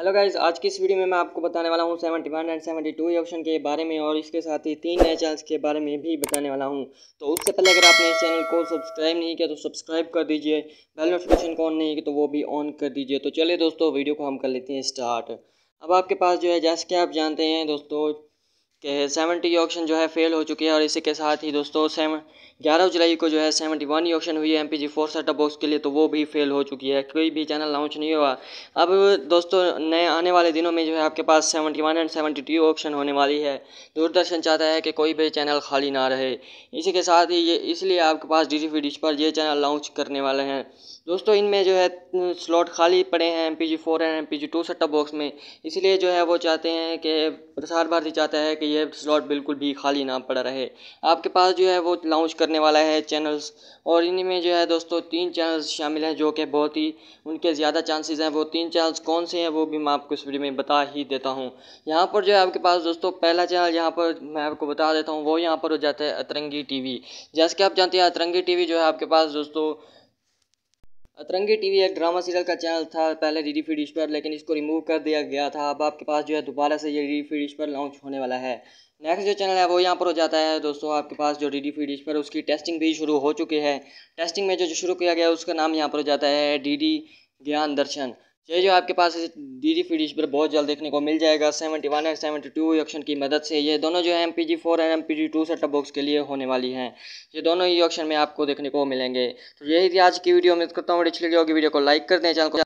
hello guys आज की इस वीडियो में मैं आपको बताने वाला हूँ seventy one and seventy two option के बारे में और इसके साथ ही तीन नए चैनल्स के बारे में भी बताने वाला हूँ तो उससे पहले अगर आपने इस चैनल को सब्सक्राइब नहीं किया तो सब्सक्राइब कर दीजिए बेल नोटिफिकेशन को ऑन नहीं किया तो वो भी ऑन कर दीजिए तो चलिए दोस्तों वीडियो को हम कर लेते हैं स्टार्ट अब आपके पास जो है जैसे कि आप जानते हैं दोस्तों कि सेवेंटी ऑप्शन जो है फेल हो चुके हैं और इसी के साथ ही दोस्तों सेवन ग्यारह जुलाई को जो है सेवेंटी वन ऑप्शन हुई है M P G four setup box के लिए तो वो भी फेल हो चुकी है कोई भी चैनल लॉन्च नहीं हुआ अब दोस्तों नए आने वाले दिनों में जो है आपके पास seventy one and seventy two option होने वाली है दूरदर्शन चाहता है कि कोई भी चैनल खाली ना रहे इसी के साथ ही ये इसलिए आपके पास डी जी वी डिश पर ये चैनल लॉन्च करने वाले हैं दोस्तों इनमें जो है स्लॉट खाली पड़े हैं M P G four and M P G two setup box में इसलिए जो है वो चाहते हैं कि प्रसार भारती चाहता है कि ये स्लॉट बिल्कुल भी खाली ना पड़ा रहे आपके पास जो है वो लॉन्च करने वाला है चैनल्स और इनमें में जो है दोस्तों तीन चैनल्स शामिल हैं जो कि बहुत ही उनके ज़्यादा चांसेज हैं वो तीन चैनल्स कौन से हैं वो भी मैं आपको इस वीडियो में बता ही देता हूँ यहाँ पर जो है आपके पास दोस्तों पहला चैनल यहाँ पर मैं आपको बता देता हूँ वो यहाँ पर हो जाता है अतरंगी टी जैसे कि आप जानते हैं अतरंगी टी जो है आपके पास दोस्तों अतरंगी टीवी एक ड्रामा सीरियल का चैनल था पहले डी डी फी पर लेकिन इसको रिमूव कर दिया गया था अब आपके पास जो है दोबारा से ये डी डी फी पर लॉन्च होने वाला है नेक्स्ट जो चैनल है वो यहाँ पर हो जाता है दोस्तों आपके पास जो डी डी फी पर उसकी टेस्टिंग भी शुरू हो चुकी है टेस्टिंग में जो, जो शुरू किया गया उसका नाम यहाँ पर हो जाता है डी डी ज्ञान दर्शन ये जो आपके पास डी फीड पर बहुत जल्द देखने को मिल जाएगा seventy one and seventy two option की मदद से ये दोनों जो है M P G four and M P G two setup box के लिए होने वाली हैं ये दोनों ही ऑप्शन में आपको देखने को मिलेंगे तो यही थी आज की वीडियो उम्मीद करता हूँ अच्छी लगी होगी वीडियो को लाइक कर दें चैनल को